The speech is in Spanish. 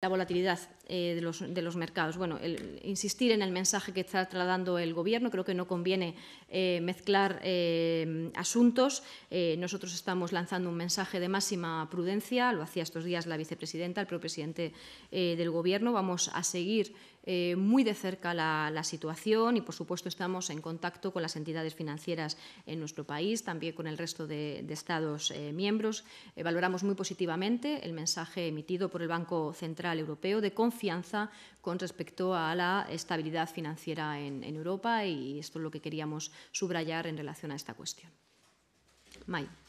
la volatilidad eh, de, los, mercados. Bueno, insistir en el mensaje que está trasladando el Gobierno, creo que no conviene eh, mezclar eh, asuntos. nosotros estamos lanzando un mensaje de máxima prudencia, lo hacía estos días la vicepresidenta, el propio presidente del Gobierno. Vamos a seguir muy de cerca la, situación y, por supuesto, estamos en contacto con las entidades financieras en nuestro país, también con el resto de, Estados miembros. valoramos muy positivamente el mensaje emitido por el Banco Central Europeo de confianza con respecto a la estabilidad financiera en, en Europa y esto es lo que queríamos subrayar en relación a esta cuestión. May.